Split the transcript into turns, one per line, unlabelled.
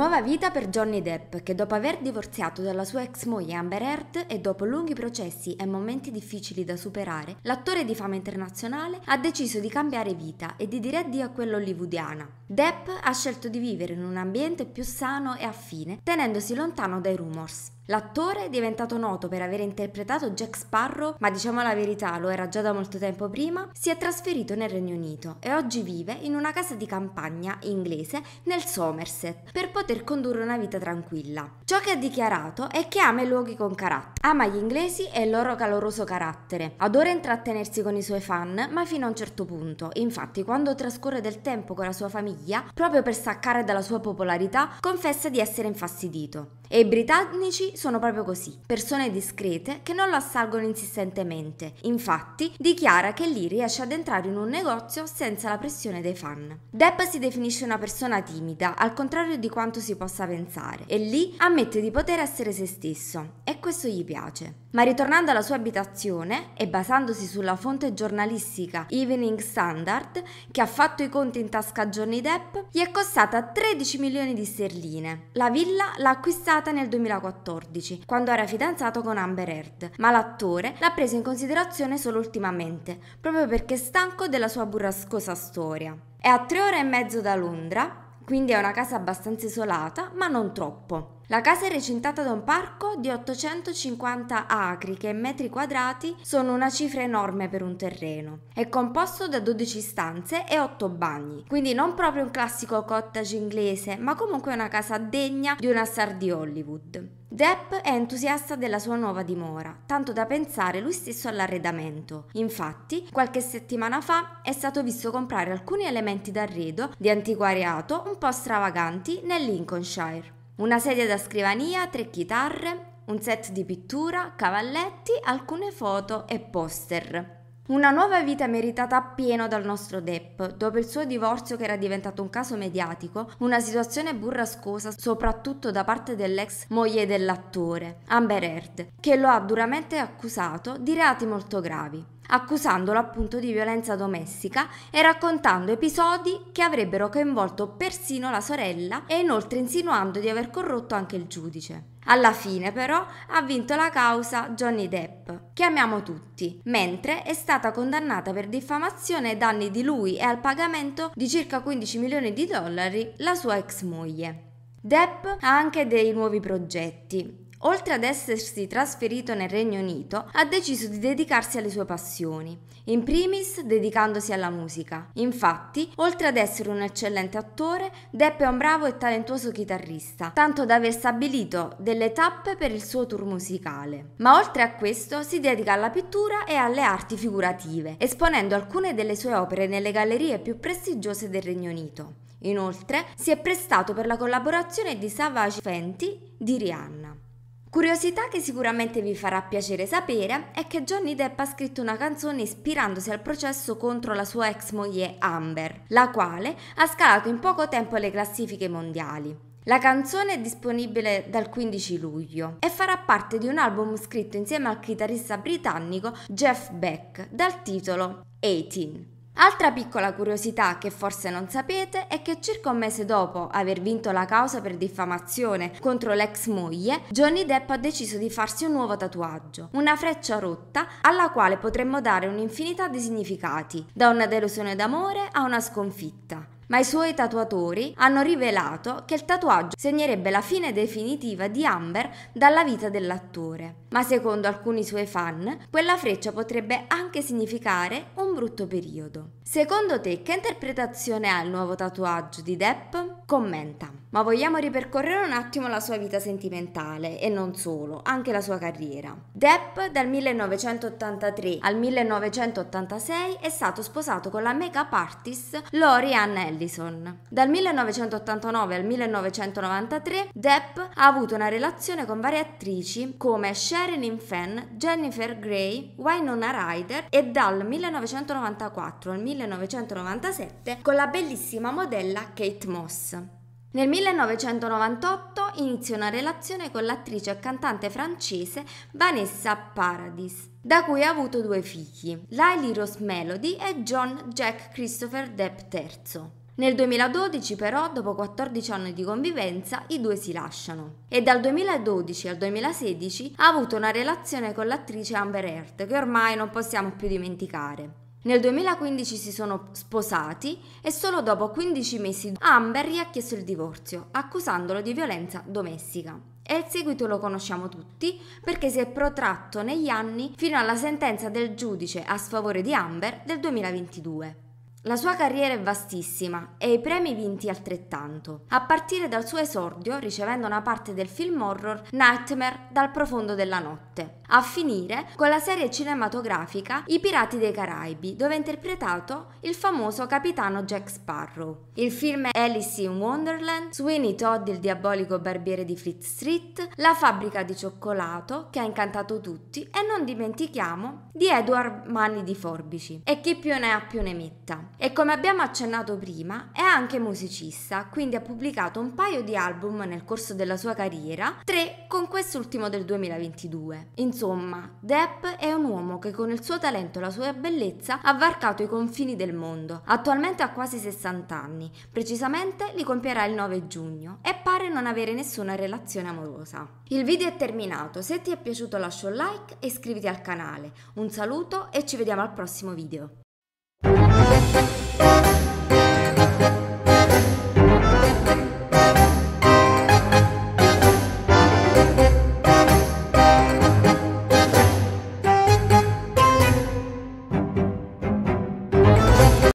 Nuova vita per Johnny Depp, che dopo aver divorziato dalla sua ex moglie Amber Heard e dopo lunghi processi e momenti difficili da superare, l'attore di fama internazionale ha deciso di cambiare vita e di dire addio a quella hollywoodiana. Depp ha scelto di vivere in un ambiente più sano e affine, tenendosi lontano dai rumors. L'attore è diventato noto per aver interpretato Jack Sparrow, ma diciamo la verità, lo era già da molto tempo prima, si è trasferito nel Regno Unito e oggi vive in una casa di campagna inglese nel Somerset per poter condurre una vita tranquilla. Ciò che ha dichiarato è che ama i luoghi con carattere, ama gli inglesi e il loro caloroso carattere, adora intrattenersi con i suoi fan, ma fino a un certo punto. Infatti, quando trascorre del tempo con la sua famiglia, proprio per staccare dalla sua popolarità, confessa di essere infastidito. E i britannici sono proprio così, persone discrete che non lo assalgono insistentemente. Infatti, dichiara che lì riesce ad entrare in un negozio senza la pressione dei fan. Depp si definisce una persona timida, al contrario di quanto si possa pensare, e lì ammette di poter essere se stesso, e questo gli piace. Ma ritornando alla sua abitazione e basandosi sulla fonte giornalistica Evening Standard, che ha fatto i conti in tasca a Johnny Depp, gli è costata 13 milioni di sterline. La villa l'ha acquistata realizzata nel 2014, quando era fidanzato con Amber Heard, ma l'attore l'ha preso in considerazione solo ultimamente, proprio perché è stanco della sua burrascosa storia. È a tre ore e mezzo da Londra, quindi è una casa abbastanza isolata, ma non troppo. La casa è recintata da un parco di 850 acri che in metri quadrati sono una cifra enorme per un terreno. È composto da 12 stanze e 8 bagni, quindi non proprio un classico cottage inglese, ma comunque una casa degna di una star di Hollywood. Depp è entusiasta della sua nuova dimora, tanto da pensare lui stesso all'arredamento. Infatti, qualche settimana fa è stato visto comprare alcuni elementi d'arredo di antiquariato un po' stravaganti nel Lincolnshire una sedia da scrivania, tre chitarre, un set di pittura, cavalletti, alcune foto e poster. Una nuova vita meritata appieno dal nostro Depp, dopo il suo divorzio che era diventato un caso mediatico, una situazione burrascosa soprattutto da parte dell'ex moglie dell'attore, Amber Heard, che lo ha duramente accusato di reati molto gravi accusandolo appunto di violenza domestica e raccontando episodi che avrebbero coinvolto persino la sorella e inoltre insinuando di aver corrotto anche il giudice. Alla fine però ha vinto la causa Johnny Depp, che amiamo tutti, mentre è stata condannata per diffamazione ai danni di lui e al pagamento di circa 15 milioni di dollari la sua ex moglie. Depp ha anche dei nuovi progetti. Oltre ad essersi trasferito nel Regno Unito, ha deciso di dedicarsi alle sue passioni, in primis dedicandosi alla musica. Infatti, oltre ad essere un eccellente attore, Depp è un bravo e talentuoso chitarrista, tanto da aver stabilito delle tappe per il suo tour musicale. Ma oltre a questo si dedica alla pittura e alle arti figurative, esponendo alcune delle sue opere nelle gallerie più prestigiose del Regno Unito. Inoltre si è prestato per la collaborazione di Savage Fenty di Rihanna. Curiosità che sicuramente vi farà piacere sapere è che Johnny Depp ha scritto una canzone ispirandosi al processo contro la sua ex moglie Amber, la quale ha scalato in poco tempo le classifiche mondiali. La canzone è disponibile dal 15 luglio e farà parte di un album scritto insieme al chitarrista britannico Jeff Beck dal titolo 18. Altra piccola curiosità che forse non sapete è che circa un mese dopo aver vinto la causa per diffamazione contro l'ex moglie, Johnny Depp ha deciso di farsi un nuovo tatuaggio, una freccia rotta alla quale potremmo dare un'infinità di significati, da una delusione d'amore a una sconfitta ma i suoi tatuatori hanno rivelato che il tatuaggio segnerebbe la fine definitiva di Amber dalla vita dell'attore. Ma secondo alcuni suoi fan, quella freccia potrebbe anche significare un brutto periodo. Secondo te che interpretazione ha il nuovo tatuaggio di Depp? Commenta. Ma vogliamo ripercorrere un attimo la sua vita sentimentale e non solo, anche la sua carriera. Depp dal 1983 al 1986 è stato sposato con la make-up artist Lori Ann Ellison. Dal 1989 al 1993 Depp ha avuto una relazione con varie attrici come Sharon Infan, Jennifer Grey, Wynonna Ryder e dal 1994 al 1997 con la bellissima modella Kate Moss. Nel 1998 inizia una relazione con l'attrice e cantante francese Vanessa Paradis, da cui ha avuto due figli, Lily Rose Melody e John Jack Christopher Depp III. Nel 2012 però, dopo 14 anni di convivenza, i due si lasciano. E dal 2012 al 2016 ha avuto una relazione con l'attrice Amber Heard, che ormai non possiamo più dimenticare. Nel 2015 si sono sposati e solo dopo 15 mesi Amber gli ha chiesto il divorzio, accusandolo di violenza domestica. E il seguito lo conosciamo tutti perché si è protratto negli anni fino alla sentenza del giudice a sfavore di Amber del 2022. La sua carriera è vastissima e i premi vinti altrettanto, a partire dal suo esordio ricevendo una parte del film horror Nightmare dal profondo della notte, a finire con la serie cinematografica I Pirati dei Caraibi, dove ha interpretato il famoso capitano Jack Sparrow. Il film Alice in Wonderland, Sweeney Todd il diabolico barbiere di Fleet Street, La fabbrica di cioccolato che ha incantato tutti e non dimentichiamo di Edward Mani di Forbici e chi più ne ha più ne metta e come abbiamo accennato prima è anche musicista, quindi ha pubblicato un paio di album nel corso della sua carriera, tre con quest'ultimo del 2022. Insomma, Depp è un uomo che con il suo talento e la sua bellezza ha varcato i confini del mondo. Attualmente ha quasi 60 anni, precisamente li compierà il 9 giugno e pare non avere nessuna relazione amorosa. Il video è terminato, se ti è piaciuto lascia un like e iscriviti al canale. Un saluto e ci vediamo al prossimo video.